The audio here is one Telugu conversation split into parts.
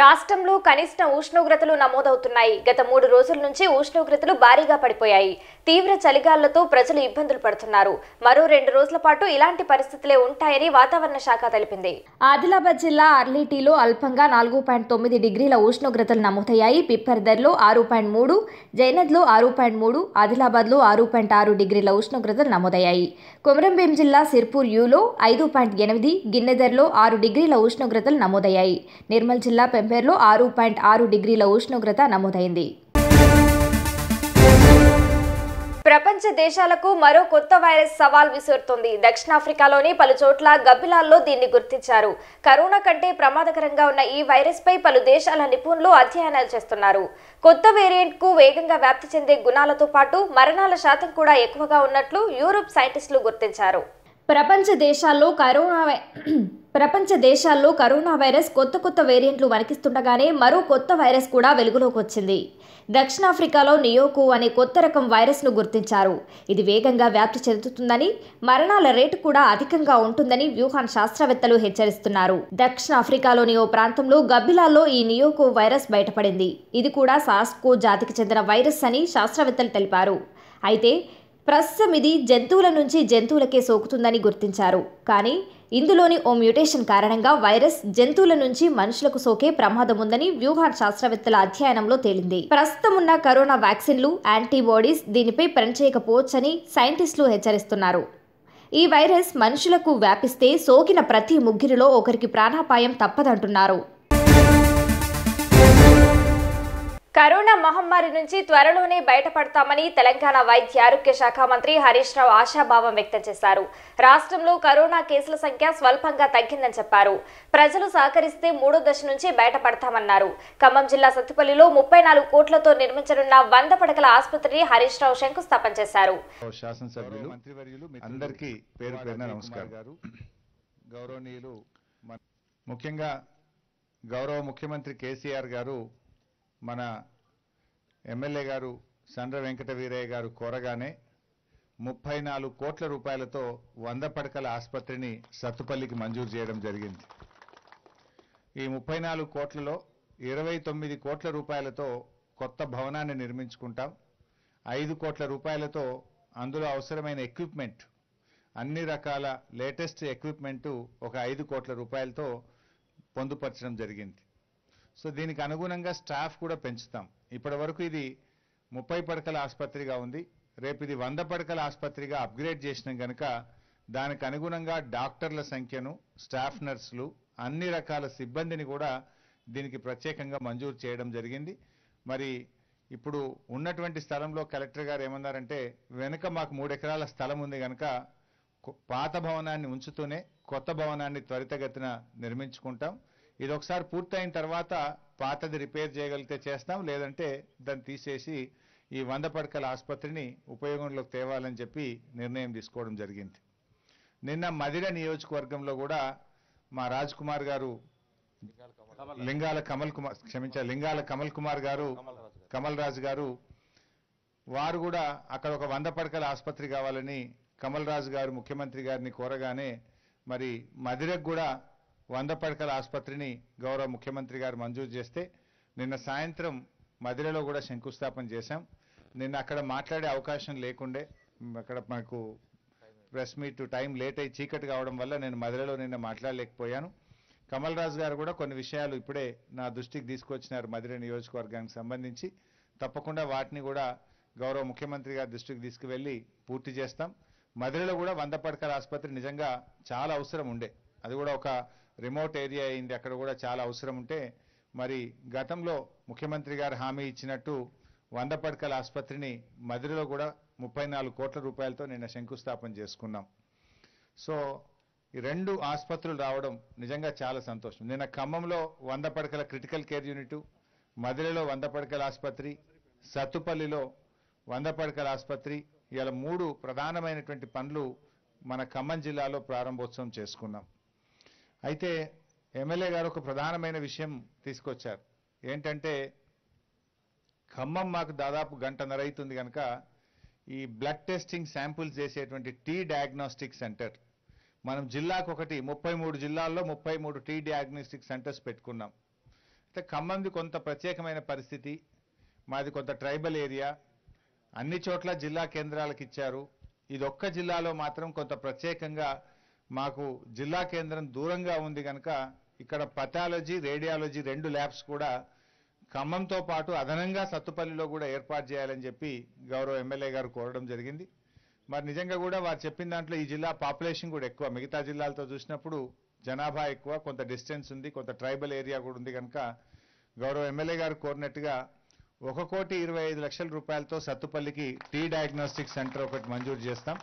రాష్ట్రంలో కనిష్ట ఉష్ణోగ్రతలు నమోదవుతున్నాయి గత మూడు రోజుల నుంచి ఉష్ణోగ్రతలు భారీగా పడిపోయాయి తీవ్ర చలిగాళ్లతో ప్రజలు ఇబ్బందులు పడుతున్నారు మరో రెండు రోజుల పాటు ఇలాంటి పరిస్థితులే ఉంటాయని వాతావరణ శాఖ తెలిపింది ఆదిలాబాద్ జిల్లా అర్లీటీలో అల్పంగా నాలుగు పాయింట్ తొమ్మిది డిగ్రీల ఉష్ణోగ్రతలు నమోదయ్యాయి పిప్పర్దర్లో ఆరు పాయింట్ మూడు జైనద్లో ఆరు పాయింట్ మూడు ఆదిలాబాద్లో ఆరు పాయింట్ ఆరు డిగ్రీల ఉష్ణోగ్రతలు నమోదయ్యాయి కొమరంభీం జిల్లా సిర్పూర్ యూలో ఐదు పాయింట్ ఎనిమిది గిన్నెదర్లో ఆరు డిగ్రీల ఉష్ణోగ్రతలు నమోదయ్యాయి నిర్మల్ జిల్లా వెల్బేర్లో ఆరు పాయింట్ ఆరు డిగ్రీల ఉష్ణోగ్రత నమోదైంది ప్రపంచ దేశాలకు మరో కొత్త వైరస్ సవాల్ విసురుతుంది దక్షిణాఫ్రికాలోని పలు చోట్ల గబ్బిలాల్లో దీన్ని గుర్తించారు కరోనా కంటే ప్రమాదకరంగా ఉన్న ఈ వైరస్పై పలు దేశాల నిపుణులు అధ్యయనాలు చేస్తున్నారు కొత్త వేరియంట్కు వేగంగా వ్యాప్తి చెందే గుణాలతో పాటు మరణాల శాతం కూడా ఎక్కువగా ఉన్నట్లు యూరోప్ సైంటిస్టులు గుర్తించారు ప్రపంచ దేశాల్లో కరోనా ప్రపంచ దేశాల్లో కరోనా వైరస్ కొత్త కొత్త వేరియంట్లు వణికిస్తుండగానే మరో కొత్త వైరస్ కూడా వెలుగులోకి వచ్చింది దక్షిణాఫ్రికాలో నియోకు అనే కొత్త రకం వైరస్ను గుర్తించారు ఇది వేగంగా వ్యాప్తి చెందుతుందని మరణాల రేటు కూడా అధికంగా ఉంటుందని వ్యూహాన్ శాస్త్రవేత్తలు హెచ్చరిస్తున్నారు దక్షిణాఫ్రికాలోని ఓ ప్రాంతంలో గబ్బిలాల్లో ఈ నియోకు వైరస్ బయటపడింది ఇది కూడా సాస్కో జాతికి చెందిన వైరస్ అని శాస్త్రవేత్తలు తెలిపారు అయితే ప్రస్తుతం ఇది జంతువుల నుంచి జంతువులకే సోకుతుందని గుర్తించారు కానీ ఇందులోని ఓ మ్యూటేషన్ కారణంగా వైరస్ జంతువుల నుంచి మనుషులకు సోకే ప్రమాదం ఉందని వ్యూహాన్ శాస్త్రవేత్తల అధ్యయనంలో తేలింది ప్రస్తుతం ఉన్న కరోనా వ్యాక్సిన్లు యాంటీబాడీస్ దీనిపై పనిచేయకపోవచ్చని సైంటిస్టులు హెచ్చరిస్తున్నారు ఈ వైరస్ మనుషులకు వ్యాపిస్తే సోకిన ప్రతి ముగ్గురిలో ఒకరికి ప్రాణాపాయం తప్పదంటున్నారు కరోనా మహమ్మారి నుంచి త్వరలోనే బయటపడతామని తెలంగాణ వైద్య ఆరోగ్య శాఖ మంత్రి హరీష్ రావు ఆశాభావం వ్యక్తం చేశారు రాష్ట్రంలో కరోనా కేసుల సంఖ్య స్వల్పంగా తగ్గిందని చెప్పారు ప్రజలు సహకరిస్తే మూడో దశ నుంచి బయటపడతామన్నారు ఖమ్మం జిల్లా సత్తుపల్లిలో ముప్పై నాలుగు కోట్లతో నిర్మించనున్న వంద పడకల ఆసుపత్రిని హరీష్ రావు శంకుస్థాపన చేశారు ముఖ్యంగా గౌరవ ముఖ్యమంత్రి కేసీఆర్ గారు మన ఎమ్మెల్యే గారు సండ్ర వెంకటవీరయ్య గారు కోరగానే ముప్పై నాలుగు కోట్ల రూపాయలతో వంద పడకల ఆసుపత్రిని సత్తుపల్లికి మంజూరు చేయడం జరిగింది ఈ ముప్పై నాలుగు కోట్లలో ఇరవై తొమ్మిది కోట్ల రూపాయలతో కొత్త భవనాన్ని నిర్మించుకుంటాం ఐదు కోట్ల రూపాయలతో అందులో అవసరమైన ఎక్విప్మెంట్ అన్ని రకాల లేటెస్ట్ ఎక్విప్మెంటు ఒక ఐదు కోట్ల రూపాయలతో పొందుపరచడం జరిగింది సో దీనికి అనుగుణంగా స్టాఫ్ కూడా పెంచుతాం ఇప్పటి వరకు ఇది ముప్పై పడకల ఆసుపత్రిగా ఉంది రేపు ఇది వంద పడకల ఆసుపత్రిగా అప్గ్రేడ్ చేసిన కనుక దానికి అనుగుణంగా డాక్టర్ల సంఖ్యను స్టాఫ్ నర్సులు అన్ని రకాల సిబ్బందిని కూడా దీనికి ప్రత్యేకంగా మంజూరు చేయడం జరిగింది మరి ఇప్పుడు ఉన్నటువంటి స్థలంలో కలెక్టర్ గారు ఏమన్నారంటే వెనుక మాకు మూడు ఎకరాల స్థలం ఉంది కనుక పాత భవనాన్ని ఉంచుతూనే కొత్త భవనాన్ని త్వరితగతిన నిర్మించుకుంటాం ఇది ఒకసారి పూర్తయిన తర్వాత పాతది రిపేర్ చేయగలిగితే చేస్తాం లేదంటే దాన్ని తీసేసి ఈ వంద పడకల ఆసుపత్రిని ఉపయోగంలోకి తేవాలని చెప్పి నిర్ణయం తీసుకోవడం జరిగింది నిన్న మదిర నియోజకవర్గంలో కూడా మా రాజ్ కుమార్ గారు లింగాల కమల్ కుమార్ క్షమించారు లింగాల కమల్ కుమార్ గారు కమల్ రాజు గారు వారు కూడా అక్కడ ఒక వంద పడకల ఆసుపత్రి కావాలని కమల్ రాజు గారు ముఖ్యమంత్రి గారిని కోరగానే మరి మదిరకు కూడా వంద పడకల ఆసుపత్రిని గౌరవ ముఖ్యమంత్రి గారు మంజూరు చేస్తే నిన్న సాయంత్రం మదిరలో కూడా శంకుస్థాపన చేశాం నిన్న అక్కడ మాట్లాడే అవకాశం లేకుండే అక్కడ మాకు ప్రెస్ మీట్ టైం లేట్ అయి చీకటి కావడం వల్ల నేను మదిరలో నిన్న మాట్లాడలేకపోయాను కమల్ రాజు గారు కూడా కొన్ని విషయాలు ఇప్పుడే నా దృష్టికి తీసుకొచ్చినారు మధుర నియోజకవర్గానికి సంబంధించి తప్పకుండా వాటిని కూడా గౌరవ ముఖ్యమంత్రి గారి దృష్టికి తీసుకువెళ్ళి పూర్తి చేస్తాం మధురలో కూడా వంద పడకల ఆసుపత్రి నిజంగా చాలా అవసరం ఉండే అది కూడా ఒక రిమోట్ ఏరియా అయింది అక్కడ కూడా చాలా అవసరం ఉంటే మరి గతంలో ముఖ్యమంత్రి గారు హామీ ఇచ్చినట్టు వంద పడకల ఆసుపత్రిని మధురలో కూడా ముప్పై నాలుగు కోట్ల రూపాయలతో నిన్న శంకుస్థాపన చేసుకున్నాం సో ఈ రెండు ఆసుపత్రులు రావడం నిజంగా చాలా సంతోషం నిన్న ఖమ్మంలో వంద పడకల క్రిటికల్ కేర్ యూనిట్ మధురలో వంద పడకల ఆసుపత్రి సత్తుపల్లిలో వంద పడకల ఆసుపత్రి ఇలా మూడు ప్రధానమైనటువంటి పనులు మన ఖమ్మం జిల్లాలో ప్రారంభోత్సవం చేసుకున్నాం అయితే ఎమ్మెల్యే గారు ఒక ప్రధానమైన విషయం తీసుకొచ్చారు ఏంటంటే ఖమ్మం మాకు దాదాపు గంటన్నర అవుతుంది కనుక ఈ బ్లడ్ టెస్టింగ్ శాంపుల్స్ చేసేటువంటి టీ డయాగ్నోస్టిక్ సెంటర్ మనం జిల్లాకు ఒకటి ముప్పై మూడు జిల్లాల్లో ముప్పై మూడు టీ డయాగ్నోస్టిక్ సెంటర్స్ పెట్టుకున్నాం అయితే ఖమ్మంది కొంత ప్రత్యేకమైన పరిస్థితి మాది కొంత ట్రైబల్ ఏరియా అన్ని చోట్ల జిల్లా కేంద్రాలకు ఇచ్చారు ఇది ఒక్క జిల్లాలో మాత్రం కొంత ప్రత్యేకంగా మాకు జిల్లా కేంద్రం దూరంగా ఉంది కనుక ఇక్కడ పథాలజీ రేడియాలజీ రెండు ల్యాబ్స్ కూడా ఖమ్మంతో పాటు అదనంగా సత్తుపల్లిలో కూడా ఏర్పాటు చేయాలని చెప్పి గౌరవ ఎమ్మెల్యే గారు కోరడం జరిగింది మరి నిజంగా కూడా వారు చెప్పిన దాంట్లో ఈ జిల్లా పాపులేషన్ కూడా ఎక్కువ మిగతా జిల్లాలతో చూసినప్పుడు జనాభా ఎక్కువ కొంత డిస్టెన్స్ ఉంది కొంత ట్రైబల్ ఏరియా కూడా ఉంది కనుక గౌరవ ఎమ్మెల్యే గారు కోరినట్టుగా ఒక కోటి ఇరవై ఐదు లక్షల రూపాయలతో సత్తుపల్లికి టీ డయాగ్నోస్టిక్ సెంటర్ ఒకటి మంజూరు చేస్తాం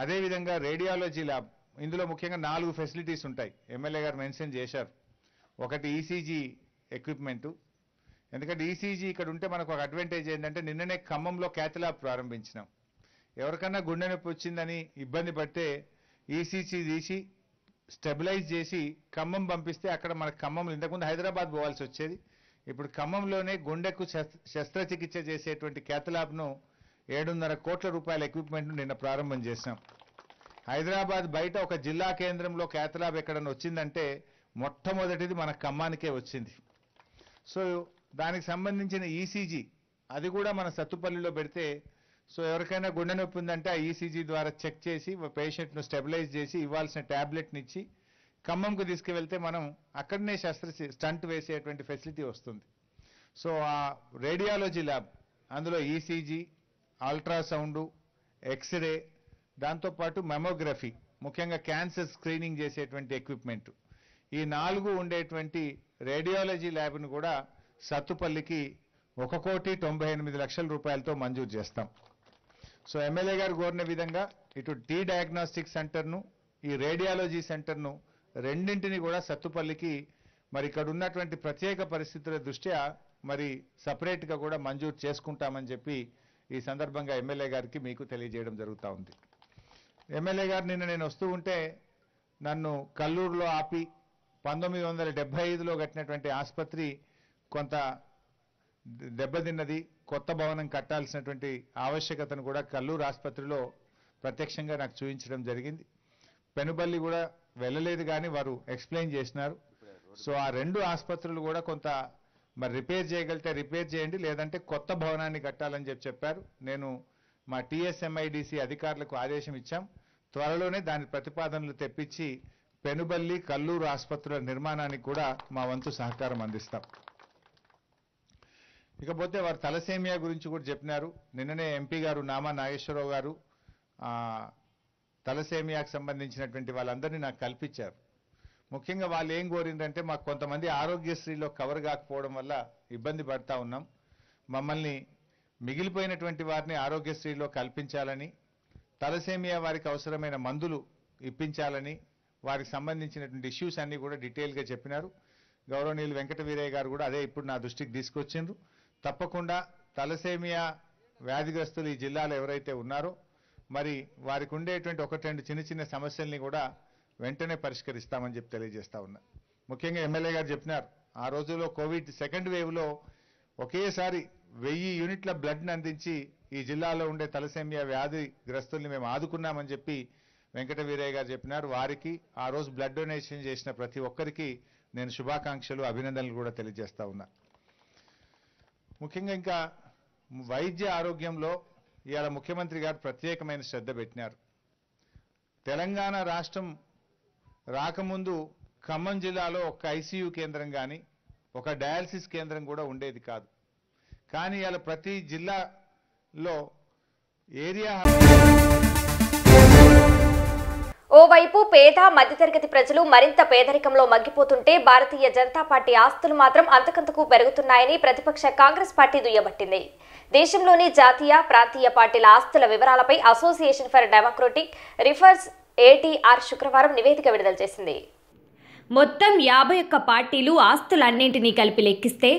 అదేవిధంగా రేడియాలజీ ల్యాబ్ ఇందులో ముఖ్యంగా నాలుగు ఫెసిలిటీస్ ఉంటాయి ఎమ్మెల్యే గారు మెన్షన్ చేశారు ఒకటి ఈసీజీ e ఎక్విప్మెంటు ఎందుకంటే ఈసీజీ e ఇక్కడ ఉంటే మనకు ఒక అడ్వాంటేజ్ ఏంటంటే నిన్ననే ఖమ్మంలో క్యాథలాబ్ ప్రారంభించినాం ఎవరికన్నా గుండె నొప్పి వచ్చిందని ఇబ్బంది పడితే ఈసీజీ e తీసి స్టెబిలైజ్ చేసి ఖమ్మం పంపిస్తే అక్కడ మనకు ఖమ్మంలో ఇంతకుముందు హైదరాబాద్ పోవాల్సి వచ్చేది ఇప్పుడు ఖమ్మంలోనే గుండెకు శస్త్రచికిత్స చేసేటువంటి క్యాథలాబ్ను ఏడున్నర కోట్ల రూపాయల ఎక్విప్మెంట్ను నిన్న ప్రారంభం చేశాం హైదరాబాద్ బయట ఒక జిల్లా కేంద్రంలో క్యాథలాబ్ ఎక్కడన్నా వచ్చిందంటే మొట్టమొదటిది మన ఖమ్మానికే వచ్చింది సో దానికి సంబంధించిన ఈసీజీ e అది కూడా మన సత్తుపల్లిలో పెడితే సో ఎవరికైనా గుండె నొప్పి ఉందంటే ఆ ఈసీజీ e ద్వారా చెక్ చేసి పేషెంట్ను స్టెబిలైజ్ చేసి ఇవ్వాల్సిన ట్యాబ్లెట్ని ఇచ్చి ఖమ్మంకు తీసుకువెళ్తే మనం అక్కడనే శస్త్ర స్టంట్ వేసేటువంటి ఫెసిలిటీ వస్తుంది సో ఆ రేడియాలజీ ల్యాబ్ అందులో ఈసీజీ e అల్ట్రాసౌండ్ ఎక్స్రే దాంతోపాటు మెమోగ్రఫీ ముఖ్యంగా క్యాన్సర్ స్క్రీనింగ్ చేసేటువంటి ఎక్విప్మెంట్ ఈ నాలుగు ఉండేటువంటి రేడియాలజీ ల్యాబ్ను కూడా సత్తుపల్లికి ఒక కోటి తొంభై ఎనిమిది లక్షల రూపాయలతో మంజూరు చేస్తాం సో ఎమ్మెల్యే గారు కోరిన విధంగా ఇటు టీ డయాగ్నాస్టిక్ సెంటర్ను ఈ రేడియాలజీ సెంటర్ను రెండింటిని కూడా సత్తుపల్లికి మరి ఇక్కడ ఉన్నటువంటి ప్రత్యేక పరిస్థితుల దృష్ట్యా మరి సపరేట్గా కూడా మంజూరు చేసుకుంటామని చెప్పి ఈ సందర్భంగా ఎమ్మెల్యే గారికి మీకు తెలియజేయడం జరుగుతూ ఉంది ఎమ్మెల్యే గారు నిన్న నేను వస్తూ ఉంటే నన్ను కల్లూరులో ఆపి పంతొమ్మిది వందల డెబ్బై ఐదులో కట్టినటువంటి ఆసుపత్రి కొంత దెబ్బతిన్నది కొత్త భవనం కట్టాల్సినటువంటి ఆవశ్యకతను కూడా కల్లూరు ఆసుపత్రిలో ప్రత్యక్షంగా నాకు చూపించడం జరిగింది పెనుబల్లి కూడా వెళ్ళలేదు కానీ వారు ఎక్స్ప్లెయిన్ చేసినారు సో ఆ రెండు ఆసుపత్రులు కూడా కొంత మరి రిపేర్ చేయగలిగితే రిపేర్ చేయండి లేదంటే కొత్త భవనాన్ని కట్టాలని చెప్పి చెప్పారు నేను మా టీఎస్ఎంఐడిసి అధికారులకు ఆదేశం ఇచ్చాం త్వరలోనే దాని ప్రతిపాదనలు తెప్పించి పెనుబల్లి కల్లూరు ఆసుపత్రుల నిర్మాణానికి కూడా మా వంతు సహకారం అందిస్తాం ఇకపోతే వారు తలసేమియా గురించి కూడా చెప్పినారు నిన్ననే ఎంపీ గారు నామా నాగేశ్వరరావు గారు తలసేమియాకు సంబంధించినటువంటి వాళ్ళందరినీ నాకు కల్పించారు ముఖ్యంగా వాళ్ళు ఏం కోరిందంటే మాకు కొంతమంది ఆరోగ్యశ్రీలో కవర్ కాకపోవడం వల్ల ఇబ్బంది పడతా ఉన్నాం మమ్మల్ని మిగిలిపోయినటువంటి వారిని ఆరోగ్యశ్రీలో కల్పించాలని తలసేమియా వారికి అవసరమైన మందులు ఇప్పించాలని వారికి సంబంధించినటువంటి ఇష్యూస్ అన్నీ కూడా డీటెయిల్గా చెప్పినారు గౌరవనీయులు వెంకటవీరయ్య గారు కూడా అదే ఇప్పుడు నా దృష్టికి తీసుకొచ్చిండ్రు తప్పకుండా తలసేమియా వ్యాధిగ్రస్తులు ఈ జిల్లాలో ఎవరైతే ఉన్నారో మరి వారికి ఉండేటువంటి ఒకటి రెండు చిన్న చిన్న సమస్యల్ని కూడా వెంటనే పరిష్కరిస్తామని చెప్పి తెలియజేస్తా ఉన్నా ముఖ్యంగా ఎమ్మెల్యే గారు చెప్పినారు ఆ రోజుల్లో కోవిడ్ సెకండ్ వేవ్లో ఒకేసారి వెయ్యి యూనిట్ల బ్లడ్ని అందించి ఈ జిల్లాలో ఉండే తలసేమియా వ్యాధి గ్రస్తుల్ని మేము ఆదుకున్నామని చెప్పి వెంకటవీరయ్య గారు చెప్పినారు వారికి ఆ రోజు బ్లడ్ డొనేషన్ చేసిన ప్రతి ఒక్కరికి నేను శుభాకాంక్షలు అభినందనలు కూడా తెలియజేస్తా ఉన్నా ముఖ్యంగా ఇంకా వైద్య ఆరోగ్యంలో ఇవాళ ముఖ్యమంత్రి గారు ప్రత్యేకమైన శ్రద్ధ పెట్టినారు తెలంగాణ రాష్ట్రం రాకముందు ఖమ్మం జిల్లాలో ఒక ఐసీయూ కేంద్రం కానీ ఒక డయాలసిస్ కేంద్రం కూడా ఉండేది కాదు కానీ ఇలా ప్రతి జిల్లాలో ఏరియా ఓవైపు పేద మధ్యతరగతి ప్రజలు మరింత పేదరికంలో మగ్గిపోతుంటే భారతీయ జనతా పార్టీ ఆస్తులు మాత్రం అంతకంతకు పెరుగుతున్నాయని ప్రతిపక్ష కాంగ్రెస్ పార్టీ దుయ్యబట్టింది దేశంలోని జాతీయ ప్రాంతీయ పార్టీల ఆస్తుల వివరాలపై association for democratic reforms ADR శుక్రవారం నివేదిక విడుదల చేసింది మొత్తం యాభై ఒక్క పార్టీలు ఆస్తులన్నింటినీ కలిపి లెక్కిస్తే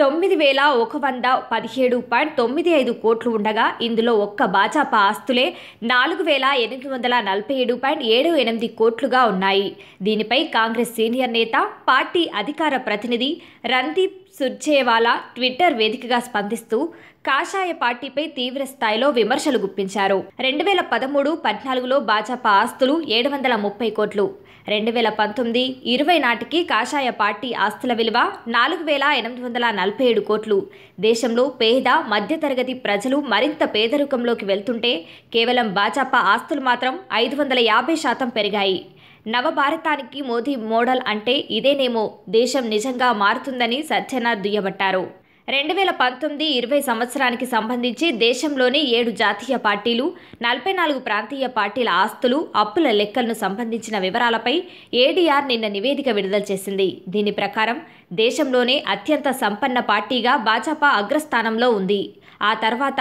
తొమ్మిది వేల ఒక వంద పదిహేడు పాయింట్ తొమ్మిది ఐదు కోట్లు ఉండగా ఇందులో ఒక్క భాజపా ఆస్తులే నాలుగు వేల ఎనిమిది వందల నలభై ఏడు పాయింట్ ఏడు ఎనిమిది కోట్లుగా ఉన్నాయి దీనిపై కాంగ్రెస్ సీనియర్ నేత పార్టీ అధికార ప్రతినిధి రణదీప్ సుర్జేవాలా ట్విట్టర్ వేదికగా స్పందిస్తూ కాషాయ పార్టీపై తీవ్ర స్థాయిలో విమర్శలు గుప్పించారు రెండు వేల పదమూడు పద్నాలుగులో భాజపా ఆస్తులు ఏడు వందల ముప్పై కోట్లు రెండు వేల పంతొమ్మిది ఇరవై నాటికి కాషాయ పార్టీ ఆస్తుల విలువ నాలుగు వేల ఎనిమిది వందల నలభై ఏడు కోట్లు దేశంలో పేద మధ్యతరగతి ప్రజలు మరింత పేదరికంలోకి వెళ్తుంటే కేవలం భాజపా ఆస్తులు మాత్రం ఐదు వందల యాభై శాతం పెరిగాయి నవభారతానికి మోదీ మోడల్ అంటే ఇదేనేమో దేశం నిజంగా మారుతుందని సత్యనాథ్ దుయ్యబట్టారు రెండు వేల పంతొమ్మిది ఇరవై సంవత్సరానికి సంబంధించి దేశంలోని ఏడు జాతీయ పార్టీలు నలభై నాలుగు ప్రాంతీయ పార్టీల ఆస్తులు అప్పుల లెక్కలను సంబంధించిన వివరాలపై ఏడీఆర్ నిన్న నివేదిక విడుదల చేసింది దీని ప్రకారం దేశంలోనే అత్యంత సంపన్న పార్టీగా భాజపా అగ్రస్థానంలో ఉంది ఆ తర్వాత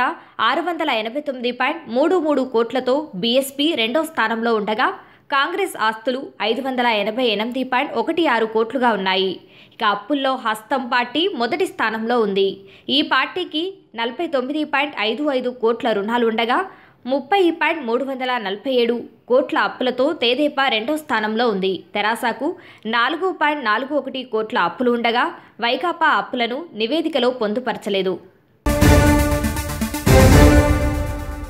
ఆరు వందల ఎనభై తొమ్మిది పాయింట్ మూడు మూడు కోట్లతో బీఎస్పీ రెండో స్థానంలో ఉండగా కాంగ్రెస్ ఆస్తులు ఐదు వందల ఎనభై ఎనిమిది పాయింట్ ఒకటి ఆరు కోట్లుగా ఉన్నాయి ఇక అప్పుల్లో హస్తం పార్టీ మొదటి స్థానంలో ఉంది ఈ పార్టీకి నలభై తొమ్మిది పాయింట్ ఐదు ఐదు కోట్ల రుణాలు ఉండగా ముప్పై పాయింట్ మూడు వందల నలభై ఏడు కోట్ల అప్పులతో తేదేపా రెండో స్థానంలో ఉంది తెరాసాకు నాలుగు పాయింట్ నాలుగు ఒకటి కోట్ల అప్పులు ఉండగా వైకాపా అప్పులను నివేదికలో పొందుపరచలేదు